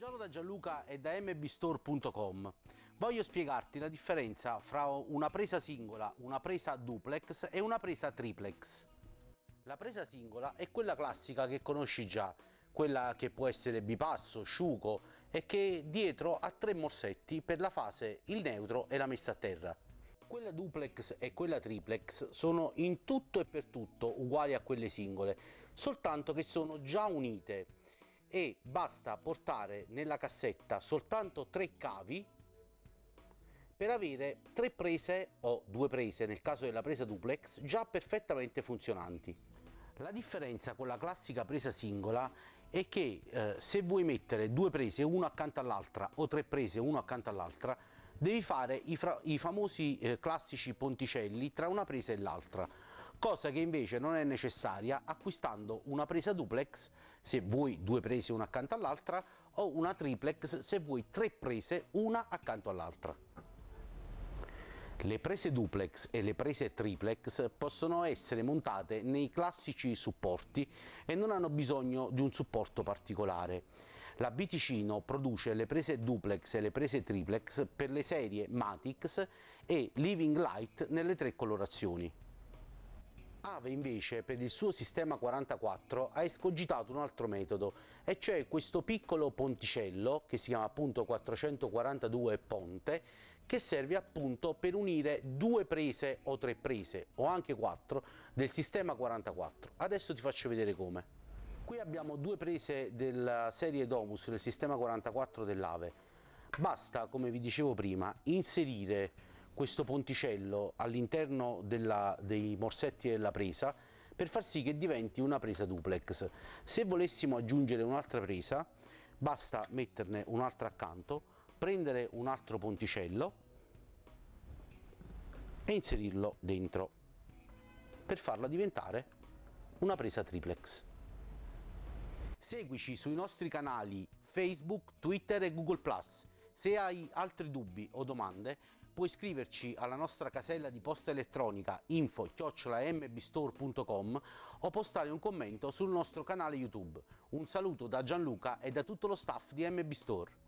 appoggiato da Gianluca e da mbstore.com, voglio spiegarti la differenza fra una presa singola, una presa duplex e una presa triplex. La presa singola è quella classica che conosci già, quella che può essere bipasso, sciuco e che dietro ha tre morsetti per la fase, il neutro e la messa a terra. Quella duplex e quella triplex sono in tutto e per tutto uguali a quelle singole, soltanto che sono già unite e basta portare nella cassetta soltanto tre cavi per avere tre prese o due prese nel caso della presa duplex già perfettamente funzionanti. La differenza con la classica presa singola è che eh, se vuoi mettere due prese una accanto all'altra o tre prese una accanto all'altra devi fare i, i famosi eh, classici ponticelli tra una presa e l'altra cosa che invece non è necessaria acquistando una presa duplex se vuoi due prese una accanto all'altra o una triplex se vuoi tre prese una accanto all'altra. Le prese duplex e le prese triplex possono essere montate nei classici supporti e non hanno bisogno di un supporto particolare. La Biticino produce le prese duplex e le prese triplex per le serie Matix e Living Light nelle tre colorazioni. Ave invece per il suo sistema 44 ha escogitato un altro metodo, e cioè questo piccolo ponticello, che si chiama appunto 442 ponte, che serve appunto per unire due prese o tre prese, o anche quattro, del sistema 44. Adesso ti faccio vedere come. Qui abbiamo due prese della serie Domus del sistema 44 dell'Ave. Basta, come vi dicevo prima, inserire questo ponticello all'interno dei morsetti della presa per far sì che diventi una presa duplex. Se volessimo aggiungere un'altra presa, basta metterne un'altra accanto, prendere un altro ponticello e inserirlo dentro per farla diventare una presa triplex. Seguici sui nostri canali Facebook, Twitter e Google+. Se hai altri dubbi o domande puoi scriverci alla nostra casella di posta elettronica info-mbstore.com o postare un commento sul nostro canale YouTube. Un saluto da Gianluca e da tutto lo staff di MB Store.